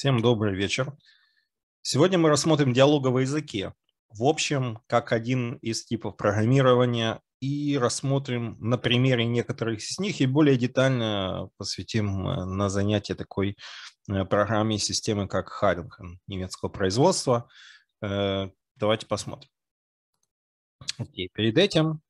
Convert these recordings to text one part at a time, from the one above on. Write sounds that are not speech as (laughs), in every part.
Всем добрый вечер. Сегодня мы рассмотрим диалоговые языки в общем, как один из типов программирования и рассмотрим на примере некоторых из них и более детально посвятим э, на занятие такой э, программе системы, как Харингтон немецкого производства. Э, давайте посмотрим. Окей, перед этим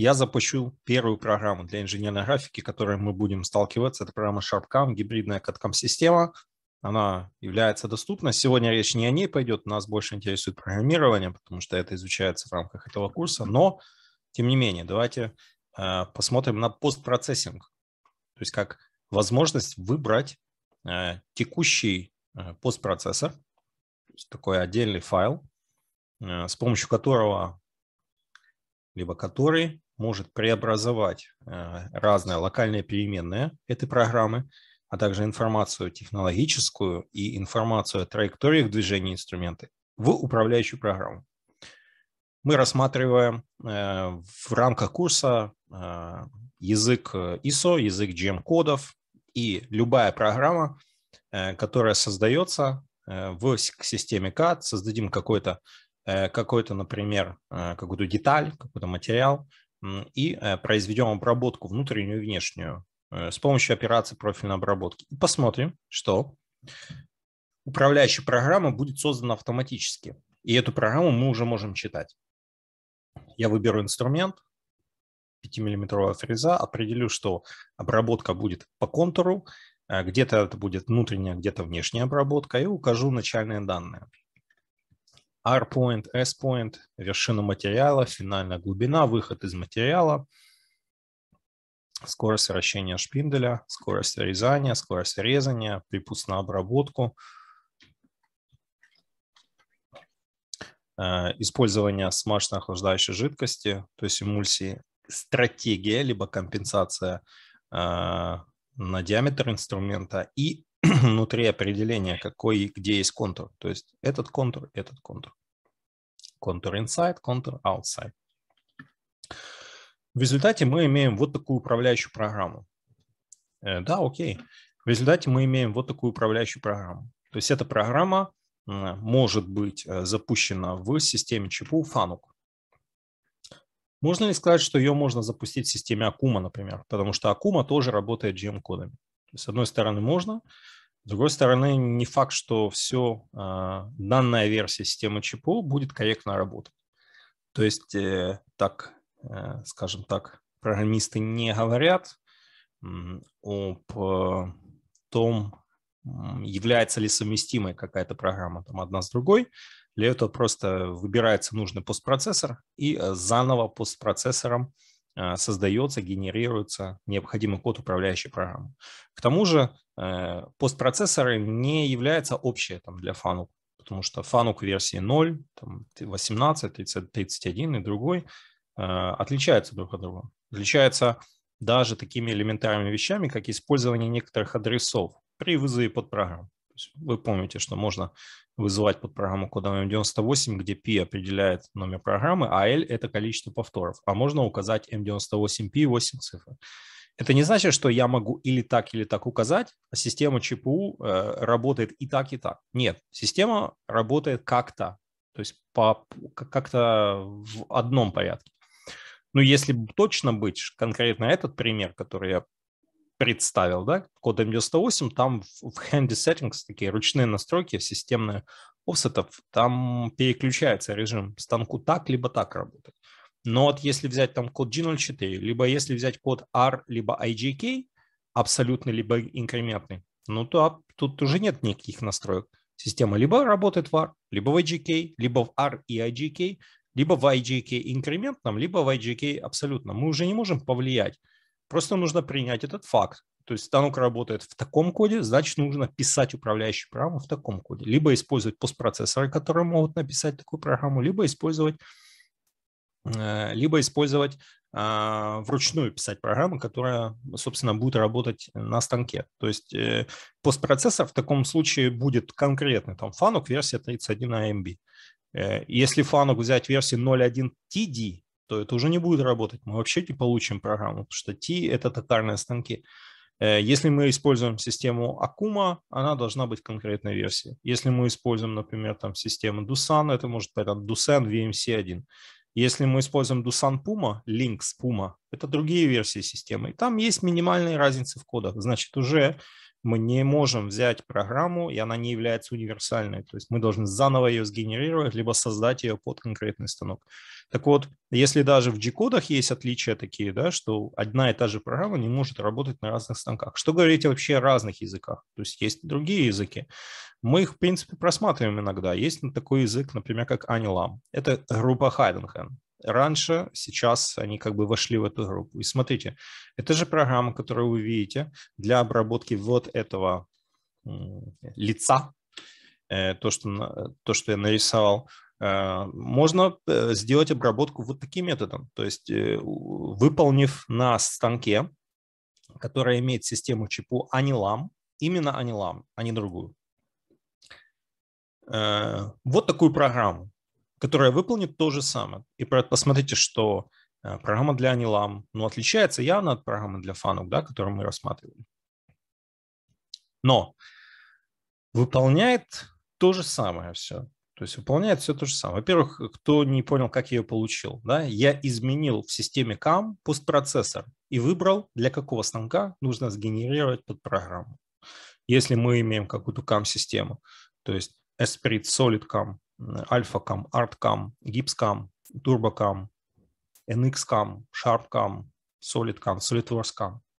я запущу первую программу для инженерной графики, которой мы будем сталкиваться. Это программа SharpCam, гибридная каткам система. Она является доступна. Сегодня речь не о ней пойдет, нас больше интересует программирование, потому что это изучается в рамках этого курса. Но, тем не менее, давайте э, посмотрим на постпроцессинг. То есть как возможность выбрать э, текущий э, постпроцессор, то есть такой отдельный файл, э, с помощью которого либо который может преобразовать э, разные локальные переменные этой программы, а также информацию технологическую и информацию о траекториях движения инструмента в управляющую программу. Мы рассматриваем э, в рамках курса э, язык ISO, язык GM-кодов и любая программа, которая создается в системе CAD, создадим какой-то, какой-то например, какую-то деталь, какой-то материал, и э, произведем обработку внутреннюю и внешнюю э, с помощью операции профильной обработки. И посмотрим, что управляющая программа будет создана автоматически. И эту программу мы уже можем читать. Я выберу инструмент, 5-миллиметровая фреза, определю, что обработка будет по контуру, э, где-то это будет внутренняя, где-то внешняя обработка, и укажу начальные данные. R-point, S-point, вершина материала, финальная глубина, выход из материала, скорость вращения шпинделя, скорость резания, скорость резания, припуск на обработку, э, использование смачно-охлаждающей жидкости, то есть эмульсии, стратегия, либо компенсация э, на диаметр инструмента и (clears throat) внутри определения, какой и где есть контур. То есть этот контур, этот контур. Контур inside, контур outside. В результате мы имеем вот такую управляющую программу. Э, да, окей. В результате мы имеем вот такую управляющую программу. То есть эта программа может быть э, запущена в системе Чипу FANUC. Можно ли сказать, что ее можно запустить в системе Акума, например? Потому что Акума тоже работает GM-кодами. С одной стороны, можно, с другой стороны, не факт, что все а, данная версия системы ЧПО будет корректно работать. То есть, э, так, э, скажем так, программисты не говорят об э, том, является ли совместимой какая-то программа там одна с другой. Для этого просто выбирается нужный постпроцессор и заново постпроцессором а, создается, генерируется необходимый код управляющей программы. К тому же э, постпроцессоры не являются общие там, для фанук, потому что фанук версии 0, там, 18, 30, 31 и другой а, отличаются друг от друга. Отличаются даже такими элементарными вещами, как использование некоторых адресов при вызове подпрограмм. Вы помните, что можно вызывать под программу кодовым 98, где P определяет номер программы, а L – это количество повторов. А можно указать M98P 8 цифр. Это не значит, что я могу или так, или так указать, а система ЧПУ э, работает и так, и так. Нет, система работает как-то, то есть по, как-то в одном порядке. Но если точно быть, конкретно этот пример, который я представил, да, код m 98, там в handy settings, такие ручные настройки системные офсетов, там переключается режим станку так, либо так работает. Но вот если взять там код G04, либо если взять код R, либо IJK, абсолютный, либо инкрементный, ну то тут уже нет никаких настроек. Система либо работает в R, либо в IJK, либо в R и IJK, либо в IJK инкрементном, либо в IJK абсолютно. Мы уже не можем повлиять Просто нужно принять этот факт. То есть станок работает в таком коде, значит, нужно писать управляющую программу в таком коде. Либо использовать постпроцессоры, которые могут написать такую программу, либо использовать, э, либо использовать э, вручную писать программу, которая, собственно, будет работать на станке. То есть э, постпроцессор в таком случае будет конкретный, там, фанук версия 31 AMB. Если фанук взять версии 0.1 TD, то это уже не будет работать. Мы вообще не получим программу, потому что T – это тотарные станки. Э, если мы используем систему Акума, она должна быть конкретной версии. Если мы используем, например, там систему Дусан, это может быть там Dusan VMC1. Если мы используем Дусан Пума, Links Пума, это другие версии системы. И там есть минимальные разницы в кодах. Значит, уже мы не можем взять программу, и она не является универсальной. То есть мы должны заново ее сгенерировать, либо создать ее под конкретный станок. Так вот, если даже в G-кодах есть отличия такие, да, что одна и та же программа не может работать на разных станках. Что говорить вообще о разных языках? То есть есть другие языки. Мы их, в принципе, просматриваем иногда. Есть такой язык, например, как Anilam. Это группа Хайденхен раньше, сейчас они как бы вошли в эту группу. И смотрите, это же программа, которую вы видите для обработки вот этого лица, э, то, что, то, что я нарисовал, э, можно э, сделать обработку вот таким методом. То есть выполнив на станке, которая имеет систему чипу Анилам, именно Анилам, а не другую. Вот такую программу которая выполнит то же самое. И посмотрите, что э, программа для Anilam, ну, отличается явно от программы для Fanuc, да, которую мы рассматривали. Но выполняет то же самое все. То есть выполняет все то же самое. Во-первых, кто не понял, как я ее получил, да, я изменил в системе CAM постпроцессор и выбрал, для какого станка нужно сгенерировать под программу. Если мы имеем какую-то CAM-систему, то есть Esprit Solid CAM Alpha-CAM, Art-CAM, Gips-CAM, Turbo-CAM,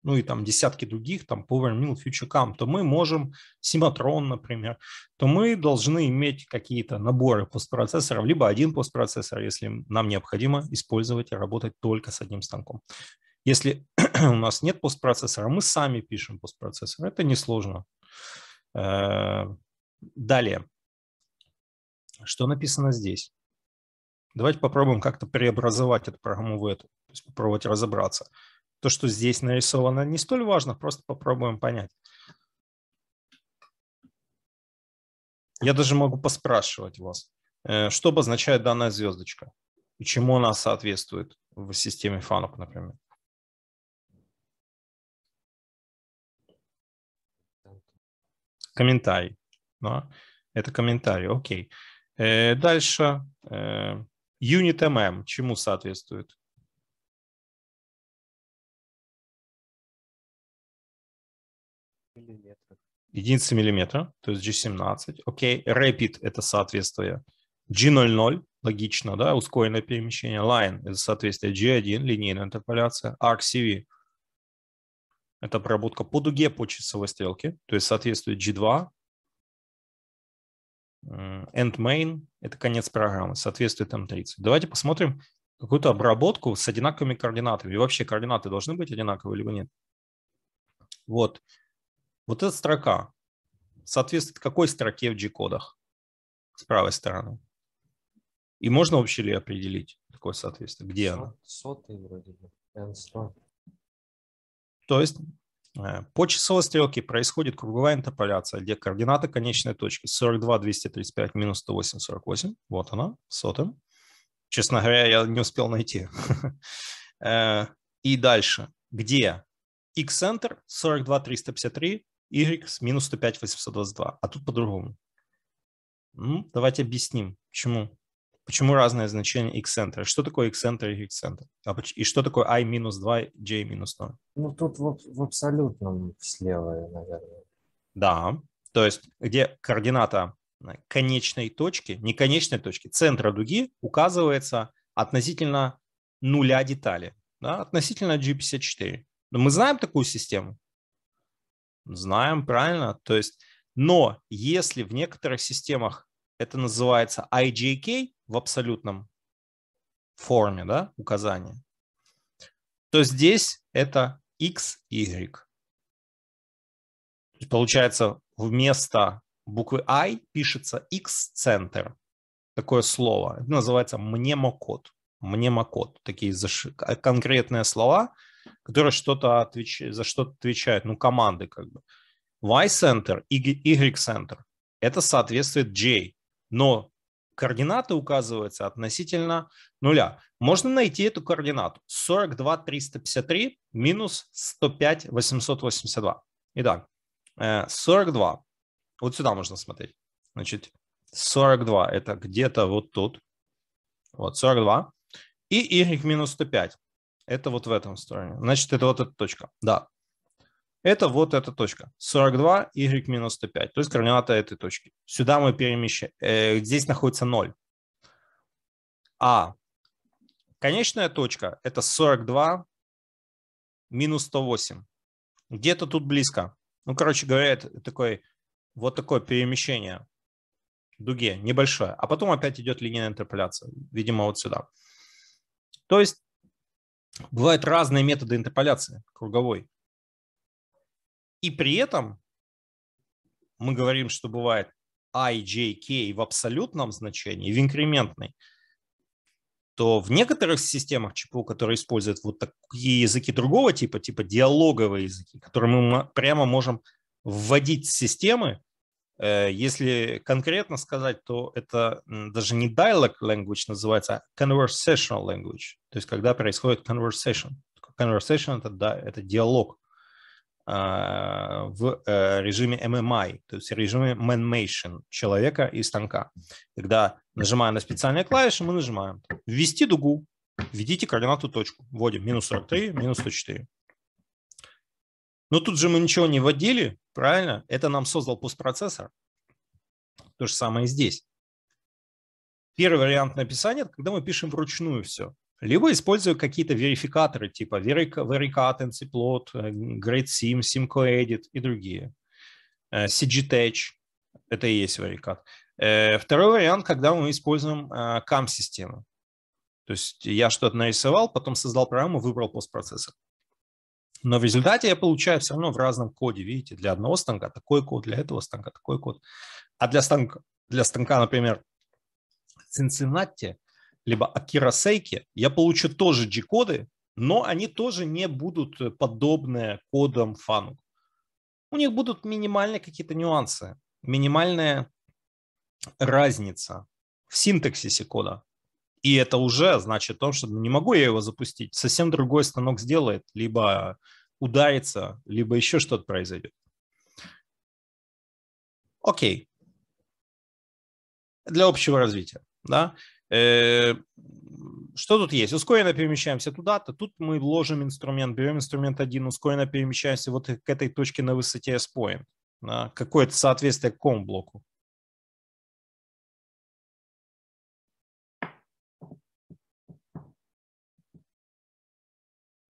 ну и там десятки других, там Power Mill, FutureCam, то мы можем, Simatron, например, то мы должны иметь какие-то наборы постпроцессоров, либо один постпроцессор, если нам необходимо использовать и работать только с одним станком. Если (clears throat) у нас нет постпроцессора, мы сами пишем постпроцессор. Это несложно. Э, далее. Что написано здесь? Давайте попробуем как-то преобразовать эту программу в эту, то есть попробовать разобраться. То, что здесь нарисовано, не столь важно, просто попробуем понять. Я даже могу поспрашивать вас, э, что обозначает данная звездочка и чему она соответствует в системе FANUC, например. Комментарий. Да? Это комментарий, окей. Okay. Э, дальше. Э, Unit MM чему соответствует? Миллиметр. Единица миллиметра, то есть G17. Окей, Rapid – это соответствие. G00 – логично, да, ускоренное перемещение. Line – это соответствие G1, линейная интерполяция. RCV – это обработка по дуге по часовой стрелке, то есть соответствует G2, end main – это конец программы, соответствует там 30 Давайте посмотрим какую-то обработку с одинаковыми координатами. И вообще координаты должны быть одинаковые, либо нет. Вот. Вот эта строка соответствует какой строке в G-кодах с правой стороны? И можно вообще ли определить такое соответствие? Где она? Сотый вроде бы. N100. То есть Э, по часовой стрелке происходит круговая интерполяция, где координаты конечной точки 42, 235, минус 108, 48. Вот она, сотым. Честно говоря, я не успел найти. (laughs) Э, и дальше, где x-центр 42, 353, y минус 105, 822. А тут по-другому. давайте объясним, почему. Почему разное значение x-центра? Что такое x-центр и x-центр? А и что такое i минус 2, j минус 0? Ну, тут в, в абсолютном слева, наверное. Да, то есть где координата конечной точки, не конечной точки, центра дуги указывается относительно нуля детали, да, относительно G54. Но мы знаем такую систему? Знаем, правильно? То есть, но если в некоторых системах это называется IJK в абсолютном форме, да, указание. То здесь это x, y. Получается, вместо буквы I пишется X-центр. Такое слово. Это называется мнемокод. Мнемокод. Такие заш... конкретные слова, которые что-то отвеч... за что-то отвечают. Ну, команды как бы. Y-центр, Y-центр. Это соответствует J но координаты указываются относительно нуля. Можно найти эту координату 42 353 минус 105 882. Итак, 42. Э, вот сюда можно смотреть. Значит, 42 это где-то вот тут. Вот 42. И y минус 105. Это вот в этом стороне. Значит, это вот эта точка. Да, это вот эта точка. 42, y минус 105. То есть координата этой точки. Сюда мы перемещаем. Э, здесь находится 0. А конечная точка – это 42 минус 108. Где-то тут близко. Ну, короче говоря, это такой, вот такое перемещение дуге небольшое. А потом опять идет линейная интерполяция. Видимо, вот сюда. То есть бывают разные методы интерполяции круговой. И при этом мы говорим, что бывает I, J, K в абсолютном значении, в инкрементной, то в некоторых системах ЧПУ, которые используют вот такие языки другого типа, типа диалоговые языки, которые мы прямо можем вводить в системы, э, если конкретно сказать, то это даже не dialogue language называется, а conversational language, то есть когда происходит conversation. Conversation это, да, это диалог. А, в э, режиме MMI, то есть в режиме man человека и станка. Когда нажимая на специальные клавиши, мы нажимаем «Ввести дугу», «Введите координату точку», вводим минус 43, минус 104. Но тут же мы ничего не вводили, правильно? Это нам создал постпроцессор. То же самое и здесь. Первый вариант написания – это когда мы пишем вручную все либо использую какие-то верификаторы типа Vericat, NCPlot, э, Great SimCoEdit и другие. Э, CGTech – это и есть Vericat. Э, второй вариант, когда мы используем CAM-систему. То есть я что-то нарисовал, потом создал программу, выбрал постпроцессор. Но в результате я получаю все равно в разном коде. Видите, для одного станка такой код, для этого станка такой код. А для станка, для станка например, Cincinnati – либо Акира Сейки, я получу тоже G-коды, но они тоже не будут подобны кодам фану. У них будут минимальные какие-то нюансы, минимальная разница в синтаксисе кода. И это уже значит то, что ну, не могу я его запустить. Совсем другой станок сделает, либо ударится, либо еще что-то произойдет. Окей. Для общего развития. Да? Э, что тут есть? Ускоренно перемещаемся туда-то. Тут мы ложим инструмент, берем инструмент один, ускоренно перемещаемся вот к этой точке на высоте S-point. Какое-то соответствие к какому блоку?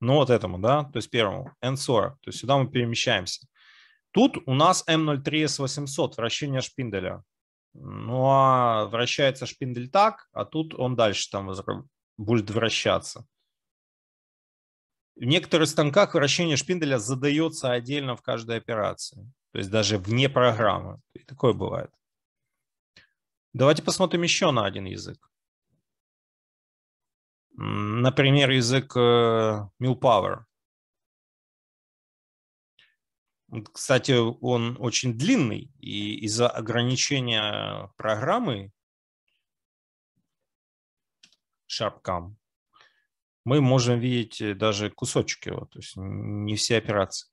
Ну, вот этому, да, то есть первому, N40. То есть сюда мы перемещаемся. Тут у нас M03S800, вращение шпинделя. Ну а вращается шпиндель так, а тут он дальше там будет вращаться. В некоторых станках вращение шпинделя задается отдельно в каждой операции, то есть даже вне программы. И такое бывает. Давайте посмотрим еще на один язык. Например, язык э, MillPower. Кстати, он очень длинный, и из-за ограничения программы Sharpcam мы можем видеть э, даже кусочки его, то есть не все операции.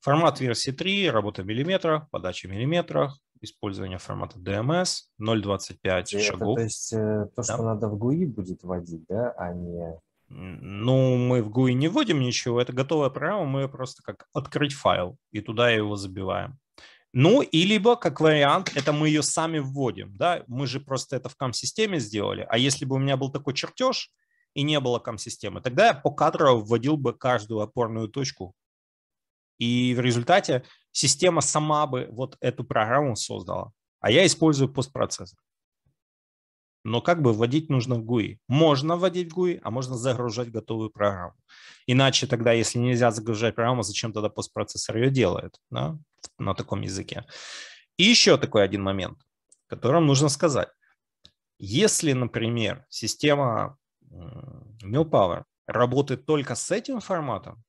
Формат версии 3, работа в миллиметрах, подача в миллиметрах, использование формата DMS, 0.25 шагов. Это, то есть э, то, да. что надо в GUI будет вводить, да, а не ну, мы в GUI не вводим ничего, это готовая программа, мы просто как открыть файл и туда его забиваем. Ну, и либо, как вариант, это мы ее сами вводим, да, мы же просто это в CAM-системе сделали, а если бы у меня был такой чертеж и не было CAM-системы, тогда я по кадру вводил бы каждую опорную точку, и в результате система сама бы вот эту программу создала, а я использую постпроцессор но как бы вводить нужно в GUI. Можно вводить в GUI, а можно загружать готовую программу. Иначе тогда, если нельзя загружать программу, зачем тогда постпроцессор ее делает да, на таком языке? И еще такой один момент, о нужно сказать. Если, например, система MillPower работает только с этим форматом,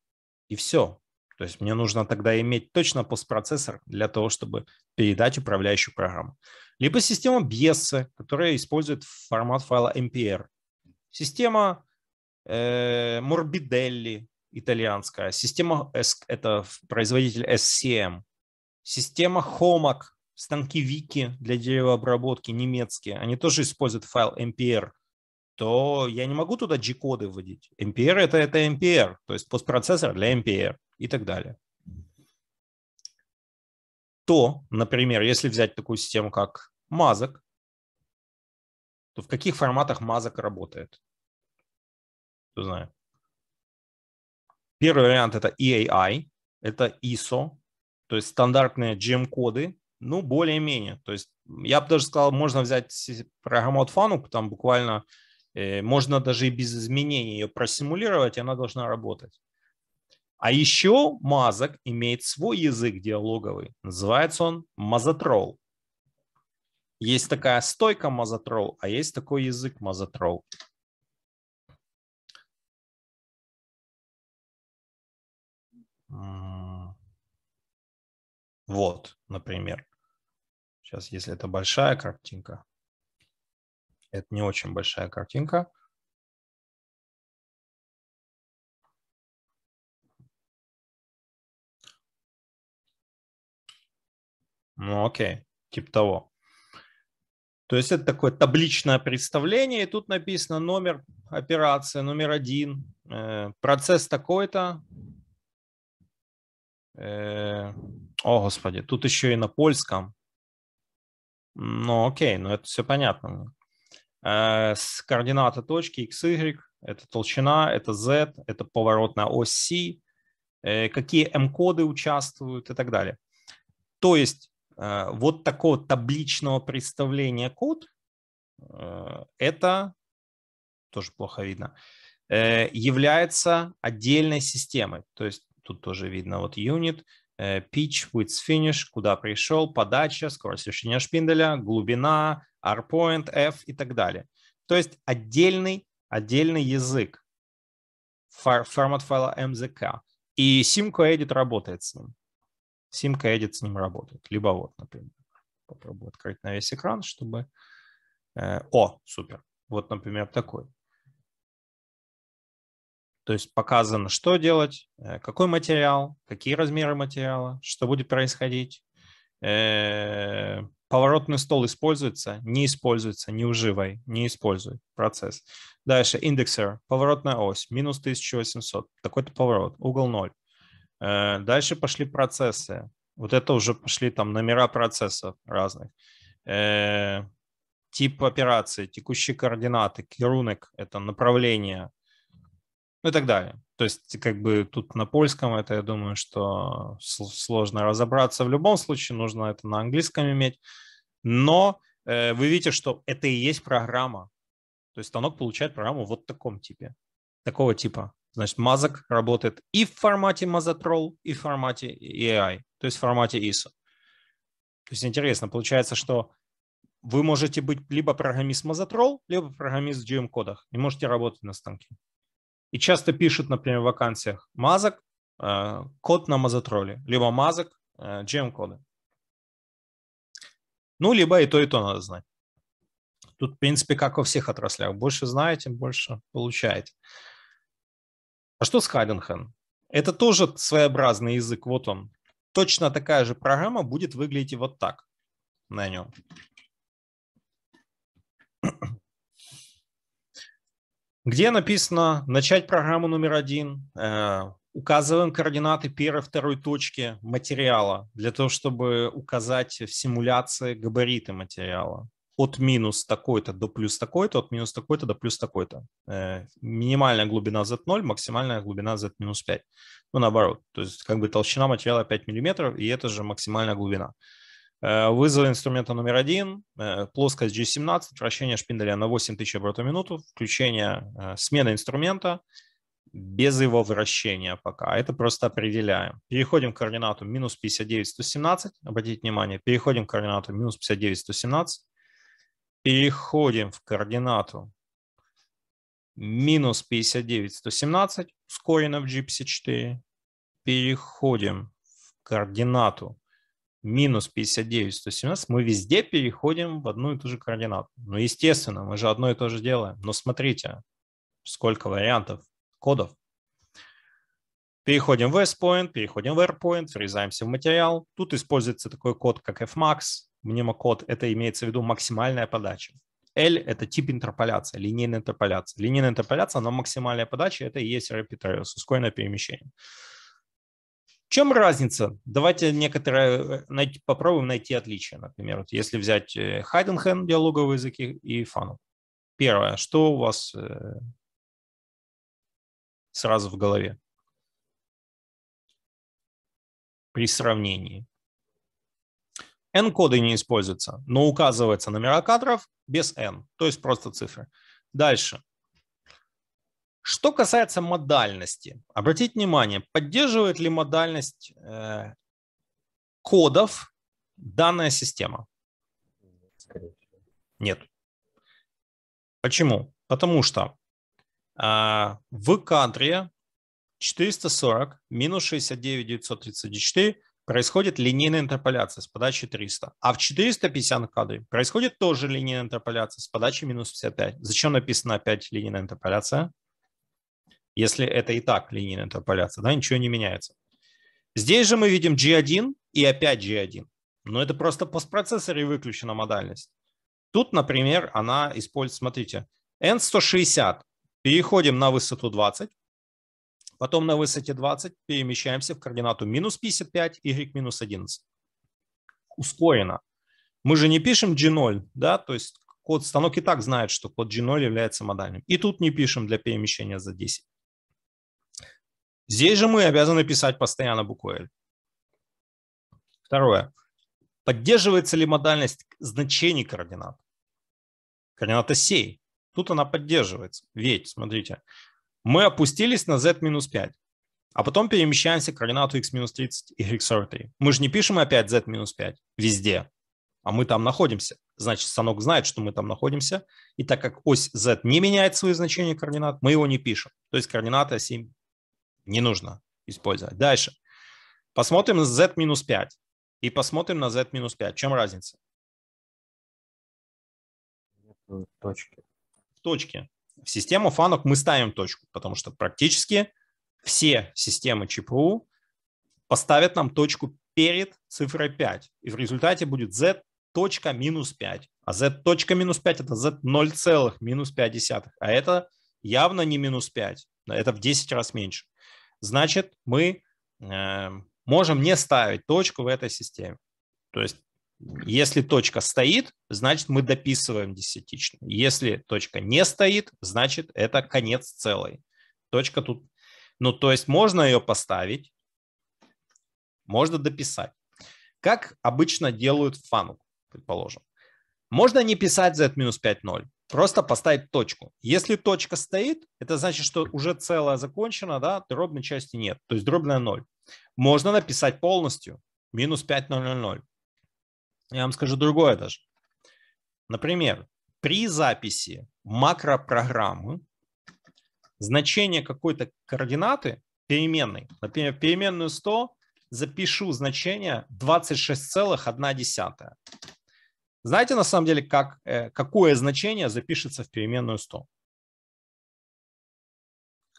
и все, то есть мне нужно тогда иметь точно постпроцессор для того, чтобы передать управляющую программу. Либо система BS, которая использует формат файла MPR. Система э, Morbidelli итальянская. Система S, это производитель SCM. Система Homag, станки Вики для деревообработки немецкие. Они тоже используют файл MPR то я не могу туда G-коды вводить. MPR это, это MPR, то есть постпроцессор для MPR и так далее. То, например, если взять такую систему, как мазок, то в каких форматах мазок работает? Кто знает? Первый вариант это EAI, это ISO, то есть стандартные GM-коды, ну, более-менее. То есть я бы даже сказал, можно взять программу от Fanuc, там буквально э, можно даже и без изменений ее просимулировать, и она должна работать. А еще мазок имеет свой язык диалоговый. Называется он мазотрол. Есть такая стойка мазотрол, а есть такой язык мазотрол. Вот, например. Сейчас, если это большая картинка. Это не очень большая картинка. Ну, окей, типа того. То есть это такое табличное представление, и тут написано номер операции, номер один, э, процесс такой-то. Э, о, господи, тут еще и на польском. Ну, окей, ну это все понятно. Э, с координаты точки x, y, это толщина, это z, это поворотная ось c, какие m-коды участвуют и так далее. То есть Э, вот такого табличного представления код э, это тоже плохо видно, э, является отдельной системой. То есть тут тоже видно вот unit, pitch, width, finish, куда пришел, подача, скорость вращения шпинделя, глубина, R-point, F и так далее. То есть отдельный, отдельный язык, формат файла MZK. И Simco Edit работает с ним симка edit с ним работает. Либо вот, например, попробую открыть на весь экран, чтобы... Э, о, супер. Вот, например, такой. То есть показано, что делать, э, какой материал, какие размеры материала, что будет происходить. Э, поворотный стол используется, не используется, не уживай, не используй. Процесс. Дальше индексер, поворотная ось, минус 1800, такой-то поворот, угол 0. Э, дальше пошли процессы. Вот это уже пошли там номера процессов разных. Э, тип операции, текущие координаты, керунок – это направление, ну и так далее. То есть как бы тут на польском это, я думаю, что сложно разобраться. В любом случае нужно это на английском иметь. Но э, вы видите, что это и есть программа. То есть станок получает программу вот в таком типе, такого типа. Значит, мазок работает и в формате мазотрол, и в формате AI, то есть в формате ISO. То есть интересно, получается, что вы можете быть либо программист мазотрол, либо программист в GM-кодах и можете работать на станке. И часто пишут, например, в вакансиях мазок, э, код на мазотроле, либо мазок, э, GM-коды. Ну, либо и то, и то надо знать. Тут, в принципе, как во всех отраслях. Больше знаете, больше получаете. А что с Хабенхан? Это тоже своеобразный язык, вот он. Точно такая же программа будет выглядеть и вот так на нем. (clears throat) Где написано «Начать программу номер один», э, указываем координаты первой второй точки материала для того, чтобы указать в симуляции габариты материала от минус такой-то до плюс такой-то, от минус такой-то до плюс такой-то. Э, минимальная глубина Z0, максимальная глубина Z минус 5. Ну, наоборот, то есть как бы толщина материала 5 мм, и это же максимальная глубина. Э, вызов инструмента номер один, э, плоскость G17, вращение шпинделя на 8000 оборотов в минуту, включение смены инструмента без его вращения пока. А это просто определяем. Переходим к координату минус 59, 117. Обратите внимание, переходим к координату минус 59, 117 Переходим в координату минус 59, 117, ускорено в GPC4. Переходим в координату минус 59, 117. Мы везде переходим в одну и ту же координату. Ну, естественно, мы же одно и то же делаем. Но смотрите, сколько вариантов кодов. Переходим в S-point, переходим в R-point, врезаемся в материал. Тут используется такой код, как fmax мнемокод – это имеется в виду максимальная подача. L – это тип интерполяции, линейная интерполяция. Линейная интерполяция, но максимальная подача – это и есть rapid traverse, ускоренное перемещение. В чем разница? Давайте некоторые э, найти, попробуем найти отличия, например. Вот если взять э, Хайденхен, диалоговые языки и фану. Первое, что у вас э, сразу в голове при сравнении? N-коды не используются, но указываются номера кадров без N, то есть просто цифры. Дальше. Что касается модальности, обратите внимание, поддерживает ли модальность э, кодов данная система? Нет. Почему? Потому что э, в кадре 440 минус 69 934 происходит линейная интерполяция с подачи 300. А в 450 кадре происходит тоже линейная интерполяция с подачи минус 55. Зачем написано опять линейная интерполяция? Если это и так линейная интерполяция, да, ничего не меняется. Здесь же мы видим G1 и опять G1. Но это просто постпроцессоре выключена модальность. Тут, например, она использует, смотрите, N160. Переходим на высоту 20, Потом на высоте 20 перемещаемся в координату минус 55, y минус 11. Ускорено. Мы же не пишем G0, да, то есть код станок и так знает, что код G0 является модальным. И тут не пишем для перемещения за 10. Здесь же мы обязаны писать постоянно букву L. Второе. Поддерживается ли модальность значений координат? Координата сей. Тут она поддерживается. Ведь, смотрите, мы опустились на z-5, а потом перемещаемся к координату x-30, x 43 Мы же не пишем опять z-5 везде, а мы там находимся. Значит, станок знает, что мы там находимся, и так как ось z не меняет свои значения координат, мы его не пишем. То есть координата 7 не нужно использовать. Дальше. Посмотрим на z-5 и посмотрим на z-5. В чем разница? В точке. В точке в систему FANUC мы ставим точку, потому что практически все системы ЧПУ поставят нам точку перед цифрой 5, и в результате будет z точка минус 5. А z точка минус 5 это z 0, минус 0,5, а это явно не минус 5, это в 10 раз меньше. Значит, мы э, можем не ставить точку в этой системе. То есть если точка стоит, значит мы дописываем десятичную. Если точка не стоит, значит это конец целой. Точка тут, ну то есть можно ее поставить, можно дописать. Как обычно делают фану, предположим. Можно не писать z минус 5, 0, просто поставить точку. Если точка стоит, это значит, что уже целая закончена, да, дробной части нет, то есть дробная 0. Можно написать полностью, минус 5, 0, 0, 0. Я вам скажу другое даже. Например, при записи макропрограммы значение какой-то координаты переменной, например, переменную 100 запишу значение 26,1. Знаете, на самом деле, как, э, какое значение запишется в переменную 100?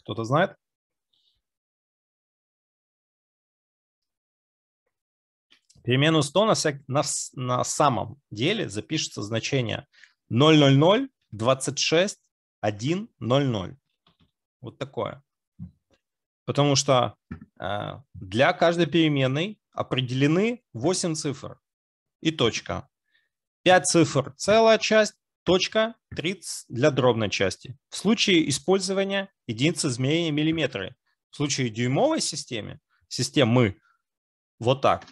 Кто-то знает? перемену 100 на, на, на самом деле запишется значение 000 26 1 00. Вот такое. Потому что э, для каждой переменной определены 8 цифр и точка. 5 цифр целая часть, точка 30 для дробной части. В случае использования единицы измерения миллиметры. В случае дюймовой системы, системы вот так,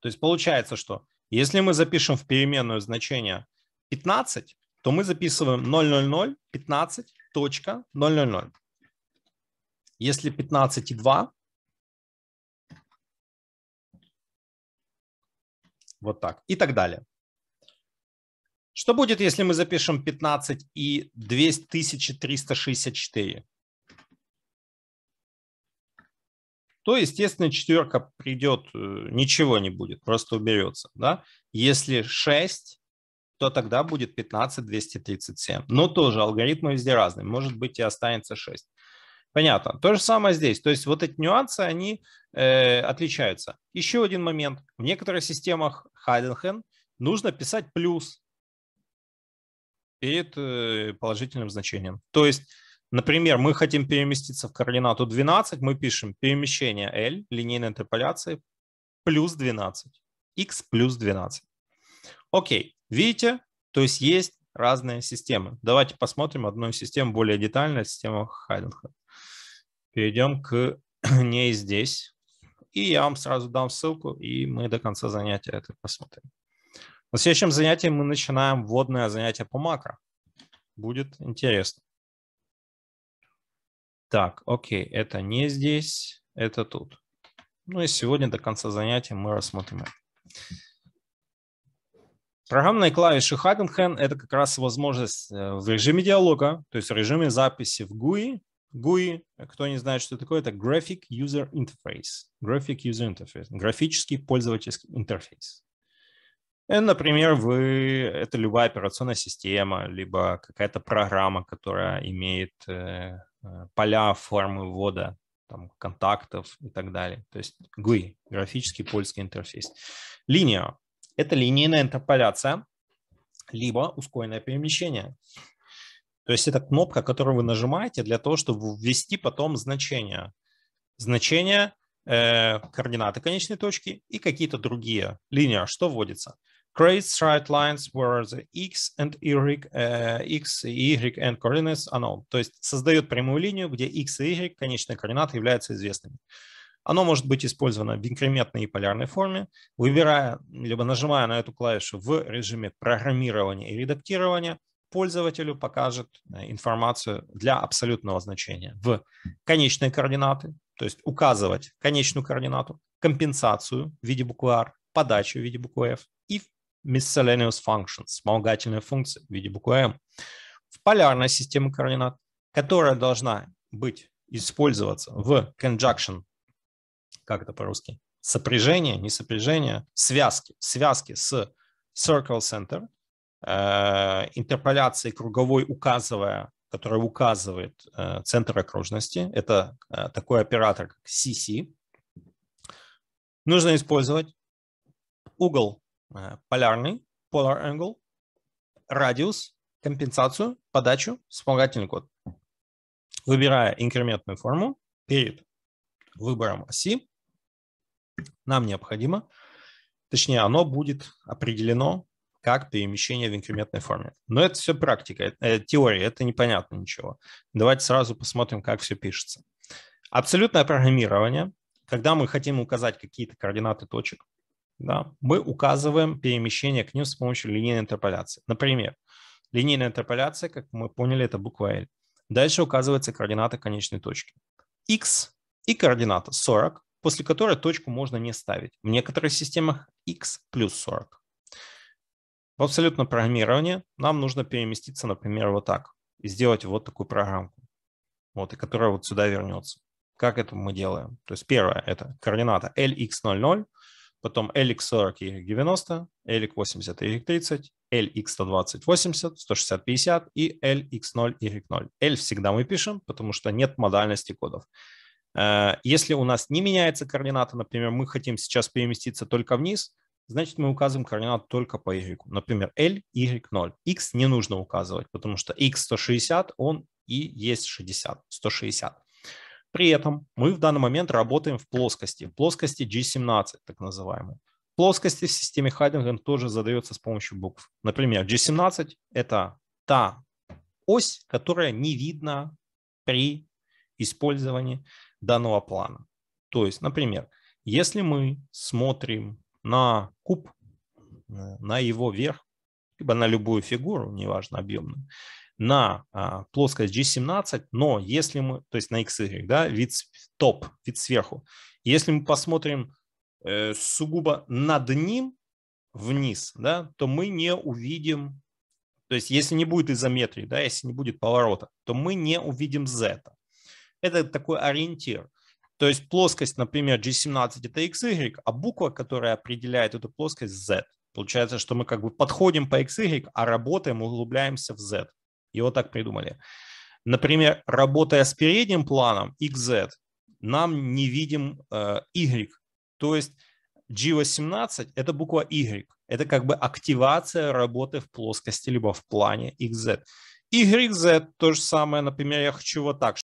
То есть получается, что если мы запишем в переменную значение 15, то мы записываем 00015.000. Если 15 и 2, вот так и так далее. Что будет, если мы запишем 15 и 2364? то, естественно, четверка придет, э, ничего не будет, просто уберется. Да? Если 6, то тогда будет 15 237. Но тоже алгоритмы везде разные. Может быть, и останется 6. Понятно. То же самое здесь. То есть вот эти нюансы, они э, отличаются. Еще один момент. В некоторых системах Хайденхен нужно писать плюс перед э, положительным значением. То есть Например, мы хотим переместиться в координату 12, мы пишем перемещение L линейной интерполяции плюс 12, x плюс 12. Окей, видите, то есть есть разные системы. Давайте посмотрим одну систему более детально, систему Хайденхед. Перейдем к (clears throat) ней здесь. И я вам сразу дам ссылку, и мы до конца занятия это посмотрим. На следующем занятии мы начинаем вводное занятие по макро. Будет интересно. Так, окей, это не здесь, это тут. Ну и сегодня до конца занятия мы рассмотрим это. Программные клавиши Hagenhen – это как раз возможность э, в режиме диалога, то есть в режиме записи в GUI. GUI, кто не знает, что такое, это Graphic User Interface. Graphic User Interface – графический пользовательский интерфейс. И, э, например, вы, это любая операционная система, либо какая-то программа, которая имеет э, Э, поля формы ввода, там, контактов и так далее. То есть GUI, графический польский интерфейс. Линия – это линейная интерполяция, либо ускоренное перемещение. То есть это кнопка, которую вы нажимаете для того, чтобы ввести потом значение. Значение, э, координаты конечной точки и какие-то другие. Линия, что вводится – Great straight lines where the x and y, э, x, y and coordinates unknown. То есть создает прямую линию, где x и y, конечные координаты, являются известными. Оно может быть использовано в инкрементной и полярной форме, выбирая, либо нажимая на эту клавишу в режиме программирования и редактирования, пользователю покажет э, информацию для абсолютного значения в конечные координаты, то есть указывать конечную координату, компенсацию в виде буквы R, подачу в виде буквы F и miscellaneous functions, вспомогательные функции в виде буквы M, в полярной системе координат, которая должна быть, использоваться в conjunction, как это по-русски, сопряжение, не сопряжение, связки, связки с circle center, э, интерполяции круговой, указывая, которая указывает э, центр окружности. Это э, такой оператор, как CC. Нужно использовать угол Э, полярный, polar angle, радиус, компенсацию, подачу, вспомогательный код. Выбирая инкрементную форму перед выбором оси, нам необходимо, точнее, оно будет определено как перемещение в инкрементной форме. Но это все практика, это, э, теория, это непонятно ничего. Давайте сразу посмотрим, как все пишется. Абсолютное программирование, когда мы хотим указать какие-то координаты точек, да, мы указываем перемещение к ним с помощью линейной интерполяции. Например, линейная интерполяция, как мы поняли, это буква L. Дальше указывается координата конечной точки. x и координата 40, после которой точку можно не ставить. В некоторых системах x плюс 40. В абсолютном программировании нам нужно переместиться, например, вот так. И сделать вот такую программку. Вот, и которая вот сюда вернется. Как это мы делаем? То есть первое – это координата LX00, потом LX40 и Y90, LX80 и Y30, LX120 80, 160 50 и LX0 Y0. L всегда мы пишем, потому что нет модальности кодов. Э, если у нас не меняется координата, например, мы хотим сейчас переместиться только вниз, значит, мы указываем координат только по Y. Например, L, Y0. X не нужно указывать, потому что X160, он и есть 60, 160. При этом мы в данный момент работаем в плоскости, в плоскости G17 так называемой. Плоскости в системе Хайдинген тоже задается с помощью букв. Например, G17 – это та ось, которая не видна при использовании данного плана. То есть, например, если мы смотрим на куб, э, на его верх, либо на любую фигуру, неважно объемную, на а, плоскость G17, но если мы, то есть на XY, да, вид топ, вид сверху. Если мы посмотрим э, сугубо над ним вниз, да, то мы не увидим, то есть если не будет изометрии, да, если не будет поворота, то мы не увидим Z. Это такой ориентир. То есть плоскость, например, G17 это XY, а буква, которая определяет эту плоскость, Z. Получается, что мы как бы подходим по XY, а работаем, углубляемся в Z. Его так придумали. Например, работая с передним планом XZ, нам не видим э, Y. То есть G18 – это буква Y. Это как бы активация работы в плоскости, либо в плане XZ. YZ – то же самое, например, я хочу вот так,